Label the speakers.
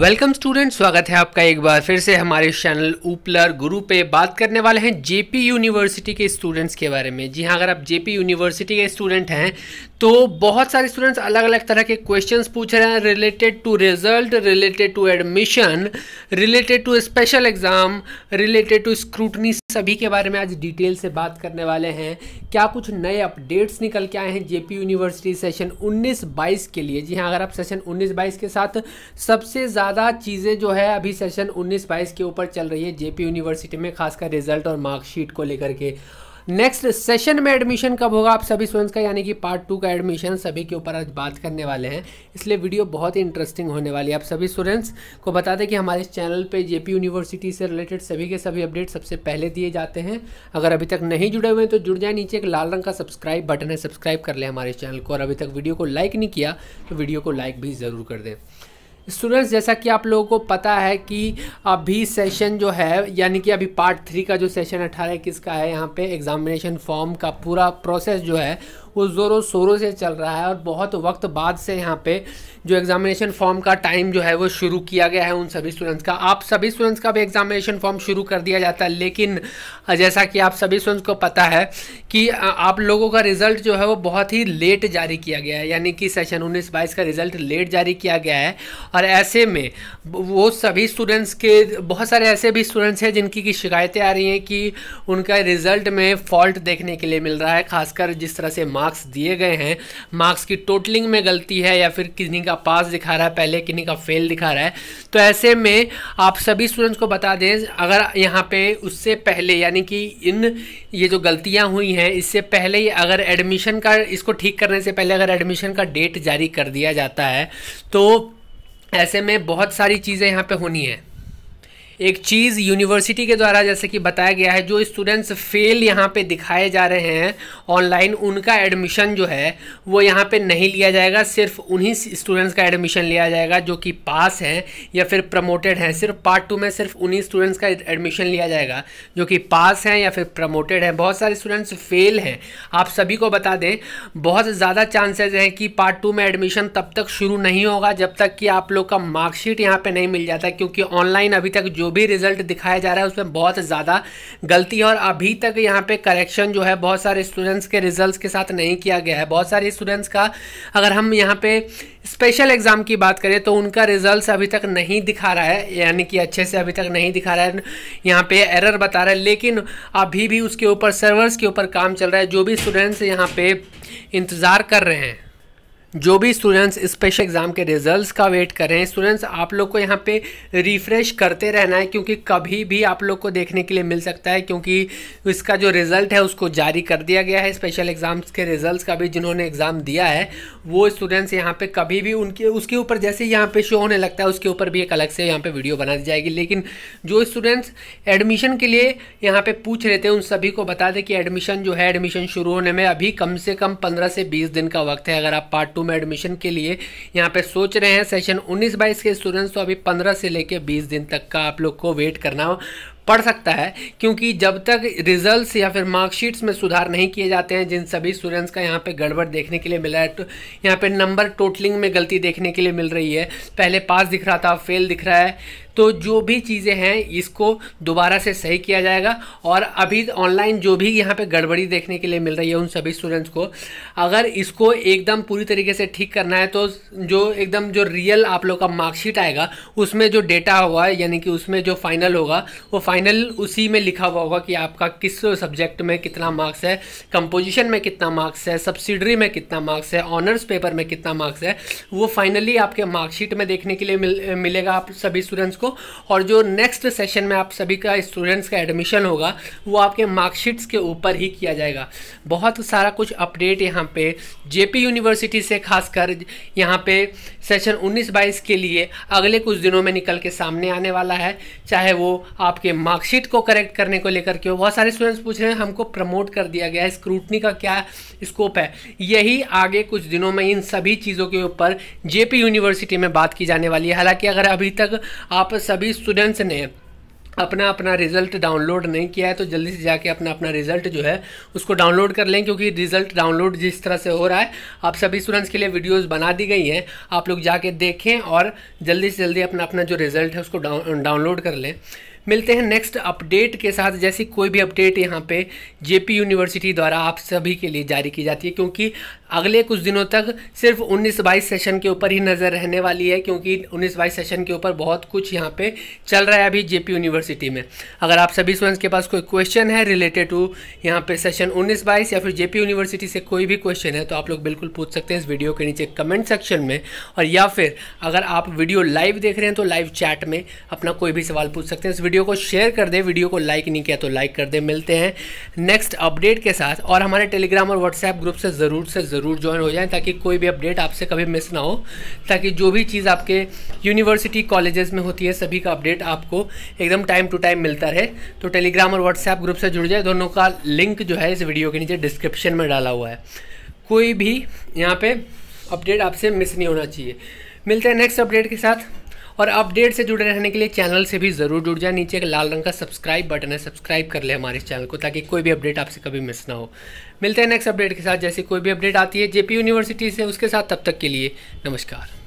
Speaker 1: welcome student स्वागत है आपका एक बार फिर से हमारे चैनल ऊपलर गुरु पे बात करने वाले हैं जेपी यूनिवर्सिटी के स्टूडेंट्स के बारे में जी हाँ अगर आप जेपी यूनिवर्सिटी के स्टूडेंट हैं तो बहुत सारे स्टूडेंट्स अलग अलग तरह के क्वेश्चंस पूछ रहे हैं related to result related to admission related to special exam related to scrutiny सभी के बारे में आज डिटेल से बात करने वाले हैं क्या कुछ नए अपडेट्स निकल के आए हैं जेपी यूनिवर्सिटी सेशन 19-22 के लिए जी हाँ अगर आप सेशन 19-22 के साथ सबसे ज़्यादा चीज़ें जो है अभी सेशन 19 बाईस के ऊपर चल रही है जेपी यूनिवर्सिटी में खासकर रिजल्ट और मार्कशीट को लेकर के नेक्स्ट सेशन में एडमिशन कब होगा आप सभी स्टूडेंट्स का यानी कि पार्ट टू का एडमिशन सभी के ऊपर आज बात करने वाले हैं इसलिए वीडियो बहुत ही इंटरेस्टिंग होने वाली है आप सभी स्टूडेंट्स को बता दें कि हमारे चैनल पे जेपी यूनिवर्सिटी से रिलेटेड सभी के सभी अपडेट सबसे पहले दिए जाते हैं अगर अभी तक नहीं जुड़े हुए हैं तो जुड़ जाए नीचे एक लाल रंग का सब्सक्राइब बटन है सब्सक्राइब कर लें हमारे चैनल को और अभी तक वीडियो को लाइक नहीं किया तो वीडियो को लाइक भी ज़रूर कर दें स्टूडेंट्स जैसा कि आप लोगों को पता है कि अभी सेशन जो है यानी कि अभी पार्ट थ्री का जो सेशन अट्ठारह इक्कीस का है यहाँ पे एग्जामिनेशन फॉर्म का पूरा प्रोसेस जो है वो ज़ोरों शोरों से चल रहा है और बहुत वक्त बाद से यहाँ पे जो एग्ज़ामिनेशन फॉर्म का टाइम जो है वो शुरू किया गया है उन सभी स्टूडेंट्स का आप सभी स्टूडेंट्स का भी एग्ज़ामिनेशन फॉर्म शुरू कर दिया जाता है लेकिन जैसा कि आप सभी स्टूडेंट्स को पता है कि आप लोगों का रिज़ल्ट जो है वो बहुत ही लेट जारी किया गया है यानी कि सेशन उन्नीस बाईस का रिज़ल्ट लेट जारी किया गया है और ऐसे में वो सभी स्टूडेंट्स के बहुत सारे ऐसे भी स्टूडेंट्स हैं जिनकी की शिकायतें आ रही हैं कि उनका रिज़ल्ट में फॉल्ट देखने के लिए मिल रहा है खासकर जिस तरह से मार्क्स दिए गए हैं मार्क्स की टोटलिंग में गलती है या फिर किन्हीं का पास दिखा रहा है पहले किन्हीं का फेल दिखा रहा है तो ऐसे में आप सभी स्टूडेंट्स को बता दें अगर यहाँ पे उससे पहले यानी कि इन ये जो गलतियाँ हुई हैं इससे पहले ही अगर एडमिशन का इसको ठीक करने से पहले अगर एडमिशन का डेट जारी कर दिया जाता है तो ऐसे में बहुत सारी चीज़ें यहाँ पे होनी है एक चीज़ यूनिवर्सिटी के द्वारा जैसे कि बताया गया है जो स्टूडेंट्स फेल यहाँ पे दिखाए जा रहे हैं ऑनलाइन उनका एडमिशन जो है वो यहाँ पे नहीं लिया जाएगा सिर्फ उन्हीं स्टूडेंट्स का एडमिशन लिया जाएगा जो कि पास हैं या फिर प्रमोटेड हैं सिर्फ पार्ट टू में सिर्फ उन्हीं स्टूडेंट्स का एडमिशन लिया जाएगा जो कि पास हैं या फिर प्रमोटेड हैं बहुत सारे स्टूडेंट्स फेल हैं आप सभी को बता दें बहुत ज़्यादा चांसेज हैं कि पार्ट टू में एडमिशन तब तक शुरू नहीं होगा जब तक कि आप लोग का मार्कशीट यहाँ पर नहीं मिल जाता क्योंकि ऑनलाइन अभी तक जो भी रिजल्ट दिखाया जा रहा है उसमें बहुत ज़्यादा गलती है और अभी तक यहाँ पे करेक्शन जो है बहुत सारे स्टूडेंट्स के रिजल्ट्स के साथ नहीं किया गया है बहुत सारे स्टूडेंट्स का अगर हम यहाँ पे स्पेशल एग्ज़ाम की बात करें तो उनका रिजल्ट्स अभी तक नहीं दिखा रहा है यानी कि अच्छे से अभी तक नहीं दिखा रहा है यहाँ पे एरर बता रहा है लेकिन अभी भी उसके ऊपर सर्वर्स के ऊपर काम चल रहा है जो भी स्टूडेंट्स यहाँ पे इंतज़ार कर रहे हैं जो भी स्टूडेंट्स स्पेशल एग्ज़ाम के रिजल्ट्स का वेट कर रहे हैं स्टूडेंट्स आप लोग को यहाँ पे रिफ़्रेश करते रहना है क्योंकि कभी भी आप लोग को देखने के लिए मिल सकता है क्योंकि इसका जो रिज़ल्ट है उसको जारी कर दिया गया है स्पेशल एग्ज़ाम्स के रिजल्ट्स का भी जिन्होंने एग्ज़ाम दिया है वो स्टूडेंट्स यहाँ पर कभी भी उनके उसके ऊपर जैसे यहाँ पर शो होने लगता है उसके ऊपर भी एक अलग से यहाँ पर वीडियो बना दी जाएगी लेकिन जो स्टूडेंट्स एडमिशन के लिए यहाँ पर पूछ रहे थे उन सभी को बता दें कि एडमिशन जो है एडमिशन शुरू होने में अभी कम से कम पंद्रह से बीस दिन का वक्त है अगर आप पार्ट टू टू में एडमिशन के लिए यहाँ पे सोच रहे हैं सेशन 19 बाईस के स्टूडेंट्स तो अभी 15 से लेके 20 दिन तक का आप लोग को वेट करना पड़ सकता है क्योंकि जब तक रिजल्ट्स या फिर मार्कशीट्स में सुधार नहीं किए जाते हैं जिन सभी स्टूडेंट्स का यहाँ पे गड़बड़ देखने के लिए मिला है तो यहाँ पे नंबर टोटलिंग में गलती देखने के लिए मिल रही है पहले पास दिख रहा था फेल दिख रहा है तो जो भी चीज़ें हैं इसको दोबारा से सही किया जाएगा और अभी ऑनलाइन जो भी यहाँ पे गड़बड़ी देखने के लिए मिल रही है उन सभी स्टूडेंट्स को अगर इसको एकदम पूरी तरीके से ठीक करना है तो जो एकदम जो रियल आप लोग का मार्कशीट आएगा उसमें जो डेटा होगा यानी कि उसमें जो फाइनल होगा वो फाइनल उसी में लिखा हुआ होगा कि आपका किस सब्जेक्ट में कितना मार्क्स है कंपोजिशन में कितना मार्क्स है सब्सिडरी में कितना मार्क्स है ऑनर्स पेपर में कितना मार्क्स है वो फाइनली आपके मार्कशीट में देखने के लिए मिल, मिलेगा आप सभी स्टूडेंट्स को और जो नेक्स्ट सेशन में आप सभी का स्टूडेंट्स का एडमिशन होगा वो आपके मार्कशीट्स के ऊपर ही किया जाएगा बहुत सारा कुछ अपडेट यहाँ पे जेपी यूनिवर्सिटी से खासकर यहाँ पे सेशन 19 बाईस के लिए अगले कुछ दिनों में निकल के सामने आने वाला है चाहे वो आपके मार्कशीट को करेक्ट करने को लेकर के हो बहुत सारे स्टूडेंट्स पूछ रहे हैं हमको प्रमोट कर दिया गया है स्क्रूटनी का क्या स्कोप है यही आगे कुछ दिनों में इन सभी चीज़ों के ऊपर जेपी यूनिवर्सिटी में बात की जाने वाली है हालांकि अगर अभी तक आप सभी स्टूडेंट्स ने अपना अपना रिजल्ट डाउनलोड नहीं किया है तो जल्दी से जाके अपना अपना रिजल्ट जो है उसको डाउनलोड कर लें क्योंकि रिजल्ट डाउनलोड जिस तरह से हो रहा है आप सभी स्टूडेंट्स के लिए वीडियोस बना दी गई हैं आप लोग जाके देखें और जल्दी से जल्दी अपना अपना जो रिजल्ट है उसको डाउनलोड कर लें मिलते हैं नेक्स्ट अपडेट के साथ जैसी कोई भी अपडेट यहाँ पे जेपी यूनिवर्सिटी द्वारा आप सभी के लिए जारी की जाती है क्योंकि अगले कुछ दिनों तक सिर्फ 19-22 सेशन के ऊपर ही नज़र रहने वाली है क्योंकि 19-22 सेशन के ऊपर बहुत कुछ यहाँ पे चल रहा है अभी जेपी यूनिवर्सिटी में अगर आप सभी स्टूडेंट्स के पास कोई क्वेश्चन है रिलेटेड टू यहाँ पे सेशन उन्नीस बाईस या फिर जेपी यूनिवर्सिटी से कोई भी क्वेश्चन है तो आप लोग बिल्कुल पूछ सकते हैं इस वीडियो के नीचे कमेंट सेक्शन में और या फिर अगर आप वीडियो लाइव देख रहे हैं तो लाइव चैट में अपना कोई भी सवाल पूछ सकते हैं इस वीडियो को शेयर कर दे वीडियो को लाइक नहीं किया तो लाइक कर दे मिलते हैं नेक्स्ट अपडेट के साथ और हमारे टेलीग्राम और व्हाट्सएप ग्रुप से ज़रूर से ज़रूर ज्वाइन हो जाए ताकि कोई भी अपडेट आपसे कभी मिस ना हो ताकि जो भी चीज़ आपके यूनिवर्सिटी कॉलेजेस में होती है सभी का अपडेट आपको एकदम टाइम टू टाइम मिलता रहे तो टेलीग्राम और व्हाट्सएप ग्रुप से जुड़ जाए दोनों का लिंक जो है इस वीडियो के नीचे डिस्क्रिप्शन में डाला हुआ है कोई भी यहाँ पे अपडेट आपसे मिस नहीं होना चाहिए मिलते हैं नेक्स्ट अपडेट के साथ और अपडेट से जुड़े रहने के लिए चैनल से भी ज़रूर जुड़ जाए नीचे एक लाल रंग का सब्सक्राइब बटन है सब्सक्राइब कर ले हमारे चैनल को ताकि कोई भी अपडेट आपसे कभी मिस ना हो मिलते हैं नेक्स्ट अपडेट के साथ जैसे कोई भी अपडेट आती है जेपी यूनिवर्सिटी से उसके साथ तब तक के लिए नमस्कार